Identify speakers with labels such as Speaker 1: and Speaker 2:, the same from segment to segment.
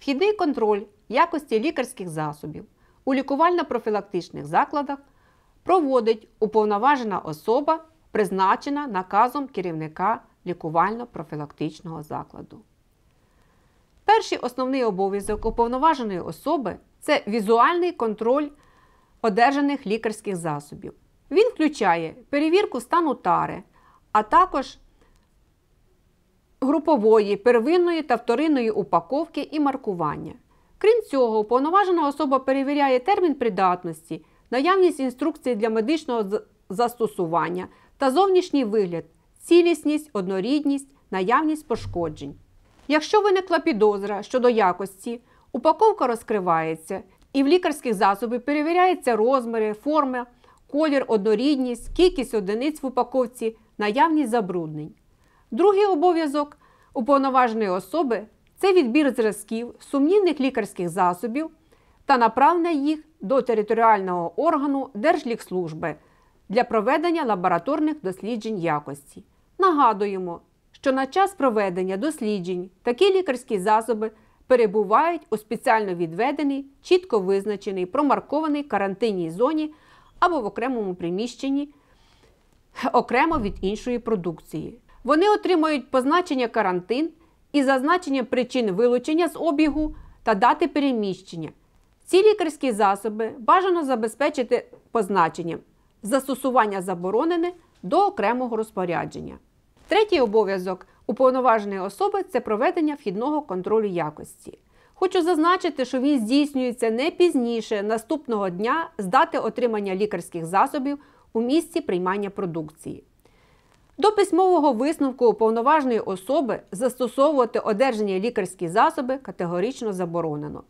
Speaker 1: Вхідний контроль якості лікарських засобів у лікувально-профілактичних закладах проводить уповноважена особа, призначена наказом керівника лікувально-профілактичного закладу. Перший основний обов'язок уповноваженої особи це візуальний контроль одержаних лікарських засобів. Він включає перевірку стану тари, а також групової, первинної та вторинної упаковки і маркування. Крім цього, уповноважена особа перевіряє термін придатності, наявність інструкції для медичного застосування та зовнішній вигляд, цілісність, однорідність, наявність пошкоджень. Якщо виникла підозра щодо якості, упаковка розкривається і в лікарських засобах перевіряються розміри, форми, колір, однорідність, кількість одиниць в упаковці, наявність забруднень. Другий обов'язок уповноваженої особи це відбір зразків сумнівних лікарських засобів та направлення їх до територіального органу Держлікслужби для проведення лабораторних досліджень якості. Нагадуємо, що на час проведення досліджень такі лікарські засоби перебувають у спеціально відведеній, чітко визначеній, промаркованій карантинній зоні або в окремому приміщенні окремо від іншої продукції. Вони отримують позначення карантин і зазначення причин вилучення з обігу та дати переміщення. Ці лікарські засоби бажано забезпечити позначенням застосування заборонене до окремого розпорядження. Третій обов'язок Уповноваженої особи це проведення вхідного контролю якості. Хочу зазначити, що він здійснюється не пізніше наступного дня з дати отримання лікарських засобів у місці приймання продукції. До письмового висновку уповноваженої особи застосовувати одержані лікарські засоби категорично заборонено.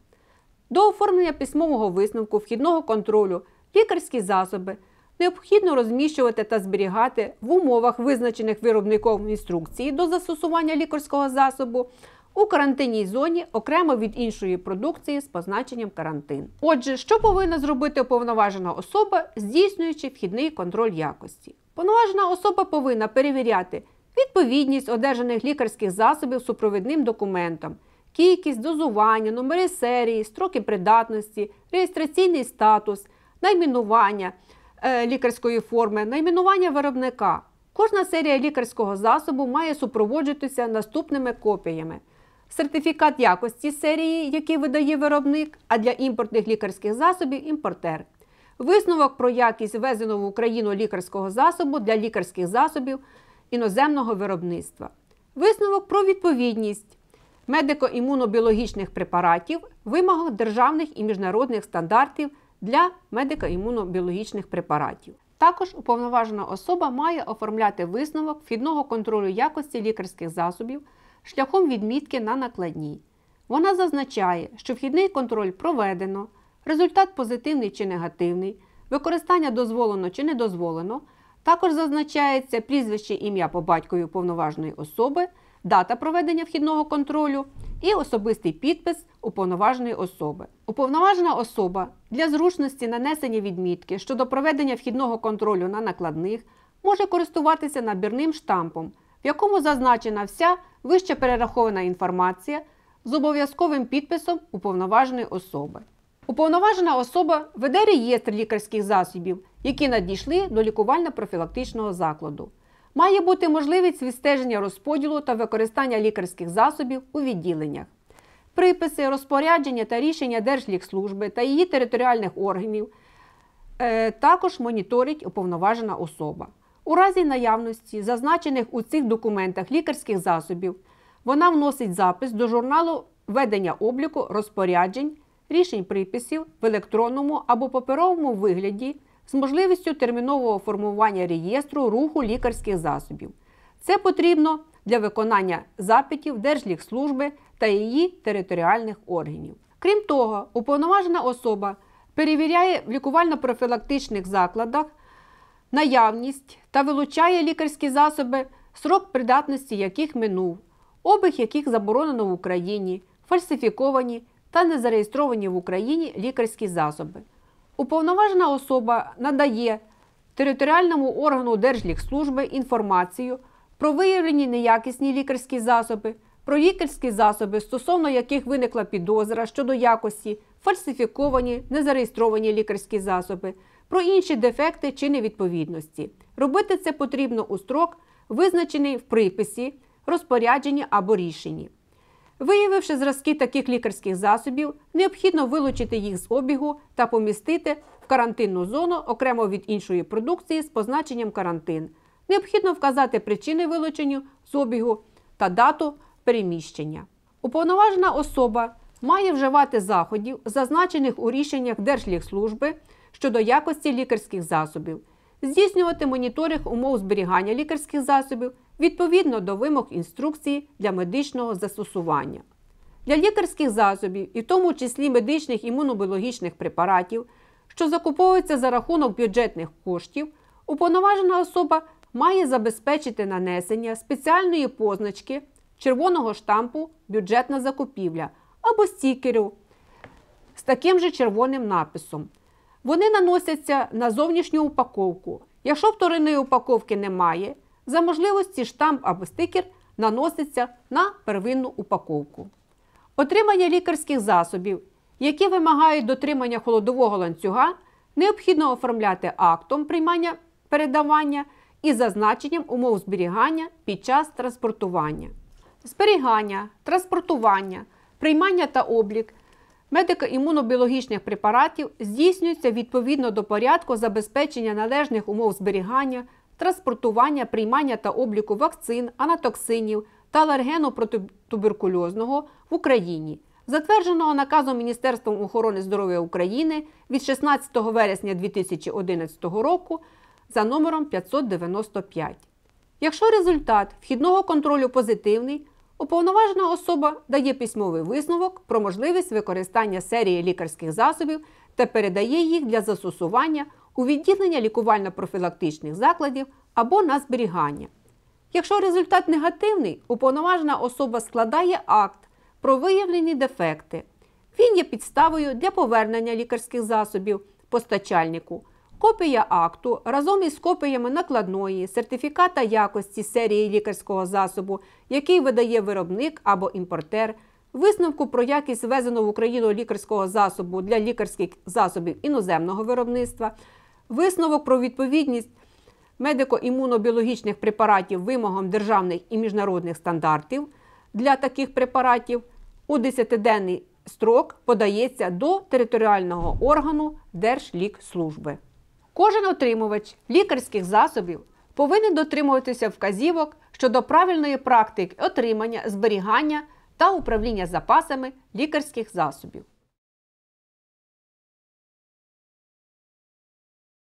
Speaker 1: До оформлення письмового висновку вхідного контролю лікарські засоби необхідно розміщувати та зберігати в умовах, визначених виробником інструкції до застосування лікарського засобу. У карантинній зоні окремо від іншої продукції з позначенням карантин. Отже, що повинна зробити уповноважена особа, здійснюючи вхідний контроль якості? Повноважена особа повинна перевіряти відповідність одержаних лікарських засобів супровідним документам, кількість, дозування, номери серії, строки придатності, реєстраційний статус, найменування. Е, лікарської форми, найменування виробника. Кожна серія лікарського засобу має супроводжуватися наступними копіями. Сертифікат якості серії, який видає виробник, а для імпортних лікарських засобів імпортер. Висновок про якість ввезеного в Україну лікарського засобу для лікарських засобів іноземного виробництва. Висновок про відповідність медико-імунобіологічних препаратів, вимог державних і міжнародних стандартів для медико-імунобіологічних препаратів. Також уповноважена особа має оформляти висновок вхідного контролю якості лікарських засобів шляхом відмітки на накладній. Вона зазначає, що вхідний контроль проведено, результат позитивний чи негативний, використання дозволено чи не дозволено. Також зазначається прізвище ім'я по батькові повноважної особи, дата проведення вхідного контролю і особистий підпис уповноваженої особи. Уповноважена особа для зручності нанесення відмітки щодо проведення вхідного контролю на накладних може користуватися набірним штампом, в якому зазначена вся вище перерахована інформація з обов'язковим підписом уповноваженої особи. Уповноважена особа веде реєстр лікарських засобів які надійшли до лікувально-профілактичного закладу. Має бути можливість відстеження розподілу та використання лікарських засобів у відділеннях. Приписи, розпорядження та рішення Держлікслужби та її територіальних органів е, також моніторить уповноважена особа. У разі наявності, зазначених у цих документах лікарських засобів, вона вносить запис до журналу ведення обліку розпоряджень, рішень приписів в електронному або паперовому вигляді з можливістю термінового формування реєстру руху лікарських засобів. Це потрібно для виконання запитів Держлікслужби та її територіальних органів. Крім того, уповноважена особа перевіряє в лікувально-профілактичних закладах наявність та вилучає лікарські засоби, срок придатності яких минув, обіг яких заборонено в Україні, фальсифіковані та не зареєстровані в Україні лікарські засоби. Уповноважена особа надає територіальному органу Держлікслужби інформацію про виявлені неякісні лікарські засоби, про лікарські засоби, стосовно яких виникла підозра щодо якості, фальсифіковані, незареєстровані лікарські засоби, про інші дефекти чи невідповідності. Робити це потрібно у строк, визначений в приписі, розпорядженні або рішенні. Виявивши зразки таких лікарських засобів, необхідно вилучити їх з обігу та помістити в карантинну зону окремо від іншої продукції з позначенням карантин. Необхідно вказати причини вилучення з обігу та дату переміщення. Уповноважена особа має вживати заходів, зазначених у рішеннях Держлікслужби щодо якості лікарських засобів, здійснювати моніторинг умов зберігання лікарських засобів відповідно до вимог інструкції для медичного застосування. Для лікарських засобів, і в тому числі медичних імунобіологічних препаратів, що закуповуються за рахунок бюджетних коштів, уповноважена особа має забезпечити нанесення спеціальної позначки червоного штампу бюджетна закупівля або стікерів з таким же червоним написом. Вони наносяться на зовнішню упаковку. Якщо вторинної упаковки немає, за можливості штамп або стикер наноситься на первинну упаковку. Отримання лікарських засобів, які вимагають дотримання холодового ланцюга, необхідно оформляти актом приймання передавання і зазначенням умов зберігання під час транспортування. Зберігання, транспортування, приймання та облік медико-імунобіологічних препаратів здійснюється відповідно до порядку забезпечення належних умов зберігання транспортування, приймання та обліку вакцин, анатоксинів та алергену протитуберкульозного в Україні, затвердженого наказом Міністерством охорони здоров'я України від 16 вересня 2011 року за номером 595. Якщо результат вхідного контролю позитивний, уповноважена особа дає письмовий висновок про можливість використання серії лікарських засобів та передає їх для застосування у відділення лікувально-профілактичних закладів або на зберігання. Якщо результат негативний, уповноважена особа складає акт про виявлені дефекти. Він є підставою для повернення лікарських засобів постачальнику. Копія акту разом із копіями накладної, сертифіката якості серії лікарського засобу, який видає виробник або імпортер, висновку про якість ввезеного в Україну лікарського засобу для лікарських засобів іноземного виробництва, Висновок про відповідність медико-імунобіологічних препаратів вимогам державних і міжнародних стандартів для таких препаратів у 10-денний строк подається до територіального органу Держлікслужби. Кожен отримувач лікарських засобів повинен дотримуватися вказівок щодо правильної практики отримання, зберігання та управління запасами лікарських засобів.